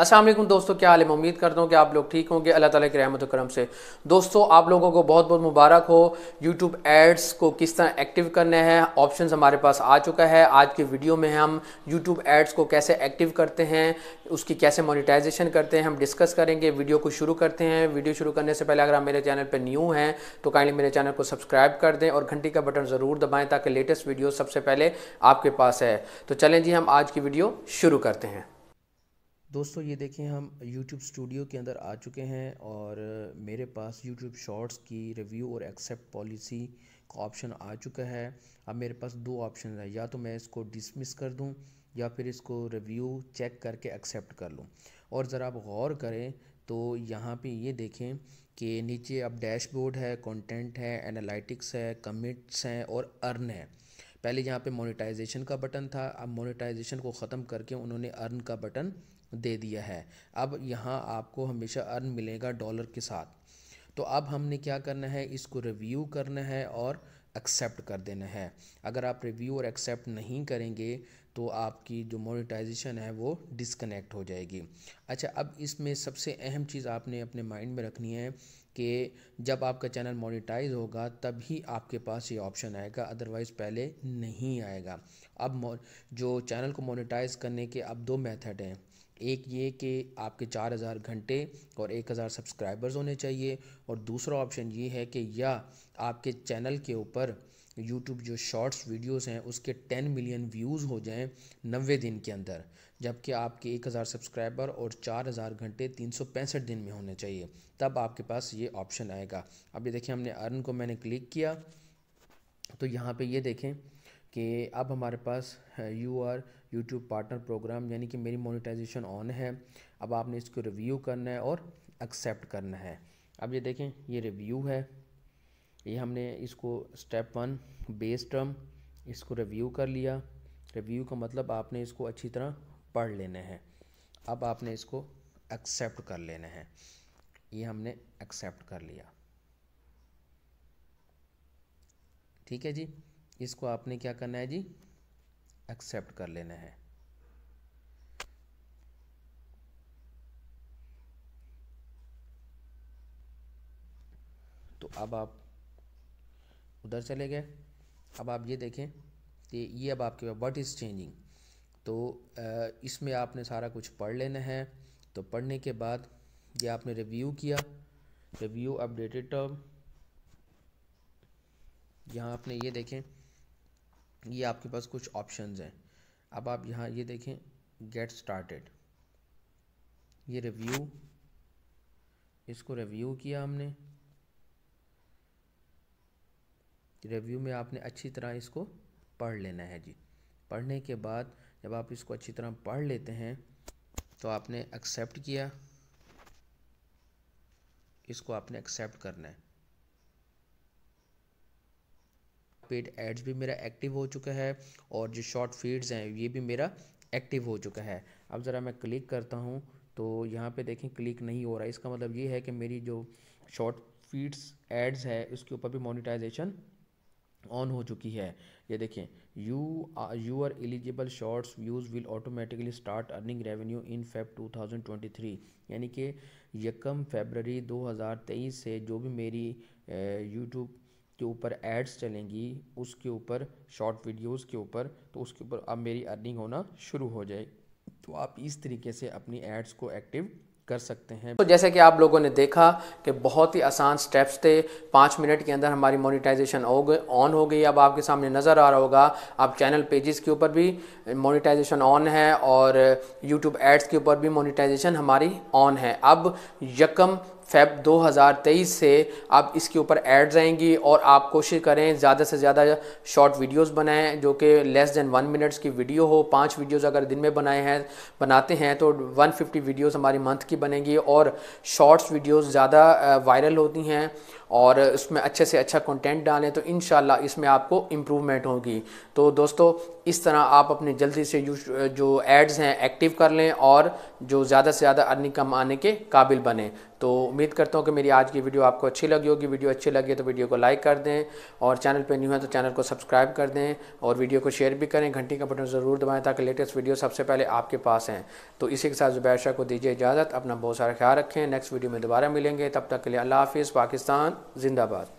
असल दोस्तों क्या हाल उम्मीद करता हूँ कि आप लोग ठीक होंगे अल्लाह ताला की रहमत करम से दोस्तों आप लोगों को बहुत बहुत मुबारक हो यूट्यूब एड्स को किस तरह एक्टिव करने हैं ऑप्शन हमारे पास आ चुका है आज की वीडियो में हम यूट्यूब एड्स को कैसे एक्टिव करते हैं उसकी कैसे मोनिटाइजेशन करते हैं हम डिस्कस करेंगे वीडियो को शुरू करते हैं वीडियो शुरू करने से पहले अगर आप मेरे चैनल पर न्यू हैं तो काइंडली मेरे चैनल को सब्सक्राइब कर दें और घंटी का बटन ज़रूर दबाएँ ताकि लेटेस्ट वीडियो सबसे पहले आपके पास है तो चलें जी हम आज की वीडियो शुरू करते हैं दोस्तों ये देखें हम YouTube स्टूडियो के अंदर आ चुके हैं और मेरे पास YouTube शॉर्ट्स की रिव्यू और एक्सेप्ट पॉलिसी का ऑप्शन आ चुका है अब मेरे पास दो ऑप्शन हैं या तो मैं इसको डिसमिस कर दूं या फिर इसको रिव्यू चेक करके एक्सेप्ट कर लूं और ज़रा आप गौर करें तो यहाँ पे ये देखें कि नीचे अब डैशबोर्ड है कंटेंट है एनालिटिक्स है कमिट्स हैं और अर्न है पहले यहाँ पे मोनेटाइजेशन का बटन था अब मोनेटाइजेशन को ख़त्म करके उन्होंने अर्न का बटन दे दिया है अब यहाँ आपको हमेशा अर्न मिलेगा डॉलर के साथ तो अब हमने क्या करना है इसको रिव्यू करना है और एक्सेप्ट कर देना है अगर आप रिव्यू और एक्सेप्ट नहीं करेंगे तो आपकी जो मोनेटाइजेशन है वो डिसकनेक्ट हो जाएगी अच्छा अब इसमें सबसे अहम चीज़ आपने अपने माइंड में रखनी है कि जब आपका चैनल मोनेटाइज होगा तभी आपके पास ये ऑप्शन आएगा अदरवाइज़ पहले नहीं आएगा अब जो चैनल को मोनेटाइज करने के अब दो मेथड हैं एक ये कि आपके चार हज़ार घंटे और एक हज़ार सब्सक्राइबर्स होने चाहिए और दूसरा ऑप्शन ये है कि या आपके चैनल के ऊपर यूट्यूब जो शॉर्ट्स वीडियोस हैं उसके टेन मिलियन व्यूज़ हो जाएं नबे दिन के अंदर जबकि आपके एक हज़ार सब्सक्राइबर और चार हज़ार घंटे तीन सौ पैंसठ दिन में होने चाहिए तब आपके पास ये ऑप्शन आएगा अब ये देखें हमने अर्न को मैंने क्लिक किया तो यहाँ पे ये देखें कि अब हमारे पास you are YouTube partner programme यानी कि मेरी मोनिटाइजेशन ऑन है अब आपने इसको रिव्यू करना है और एक्सेप्ट करना है अब ये देखें ये रिव्यू है ये हमने इसको स्टेप वन बेस टर्म इसको रिव्यू कर लिया रिव्यू का मतलब आपने इसको अच्छी तरह पढ़ लेने हैं अब आपने इसको एक्सेप्ट कर लेने हैं ये हमने एक्सेप्ट कर लिया ठीक है जी इसको आपने क्या करना है जी एक्सेप्ट कर लेना है तो अब आप उधर चले गए अब आप ये देखें कि ये अब आपके पास वट इज़ चेंजिंग तो इसमें आपने सारा कुछ पढ़ लेना है तो पढ़ने के बाद ये आपने रिव्यू किया रिव्यू अपडेटेड टर्म यहाँ आपने ये देखें ये आपके पास कुछ ऑप्शंस हैं अब आप यहाँ ये देखें गेट स्टार्टेड ये रिव्यू इसको रिव्यू किया हमने रिव्यू में आपने अच्छी तरह इसको पढ़ लेना है जी पढ़ने के बाद जब आप इसको अच्छी तरह पढ़ लेते हैं तो आपने एक्सेप्ट किया इसको आपने एक्सेप्ट करना है पेड एड्स भी मेरा एक्टिव हो चुका है और जो शॉर्ट फीड्स हैं ये भी मेरा एक्टिव हो चुका है अब ज़रा मैं क्लिक करता हूँ तो यहाँ पे देखें क्लिक नहीं हो रहा इसका मतलब ये है कि मेरी जो शॉर्ट फीड्स एड्स है उसके ऊपर भी मोनिटाइजेशन ऑन हो चुकी है ये देखें you you are eligible shorts views will automatically start earning revenue in Feb 2023 यानी कि यकम फेबररी 2023 से जो भी मेरी यूट्यूब के ऊपर एड्स चलेंगी उसके ऊपर शॉर्ट वीडियोस के ऊपर तो उसके ऊपर अब मेरी अर्निंग होना शुरू हो जाएगी तो आप इस तरीके से अपनी एड्स को एक्टिव कर सकते हैं तो जैसे कि आप लोगों ने देखा कि बहुत ही आसान स्टेप्स थे पाँच मिनट के अंदर हमारी मोनेटाइजेशन हो गई ऑन हो गई अब आपके सामने नज़र आ रहा होगा आप चैनल पेजेस के ऊपर भी मोनेटाइजेशन ऑन है और यूट्यूब एड्स के ऊपर भी मोनेटाइजेशन हमारी ऑन है अब यकम फेब 2023 से आप इसके ऊपर एड्स आएंगी और आप कोशिश करें ज़्यादा से ज़्यादा शॉर्ट वीडियोस बनाएं जो कि लेस देन वन मिनट्स की वीडियो हो पाँच वीडियोस अगर दिन में बनाए हैं बनाते हैं तो 150 वीडियोस हमारी मंथ की बनेंगी और शॉर्ट्स वीडियोस ज़्यादा वायरल होती हैं और उसमें अच्छे से अच्छा कंटेंट डालें तो इन इसमें आपको इम्प्रूवमेंट होगी तो दोस्तों इस तरह आप अपने जल्दी से जो एड्स हैं एक्टिव कर लें और जो ज़्यादा से ज़्यादा अर्निंग कम आने के काबिल बने तो उम्मीद करता हूँ कि मेरी आज की वीडियो आपको अच्छी लगी होगी वीडियो अच्छी लगी तो वीडियो को लाइक कर दें और चैनल पर न्यू है तो चैनल को सब्सक्राइब कर दें और वीडियो को शेयर भी करें घंटी का बटन ज़रूर दबाएँ ताकि लेटेस्ट वीडियो सबसे पहले आपके पास हैं तो इसी के साथ जुबैर शाह को दीजिए इजाज़त अपना बहुत सारा ख्याल रखें नेक्स्ट वीडियो में दोबारा मिलेंगे तब तक के लिए अल्लाह हाफिज़ पाकिस्तान जिंदाबाद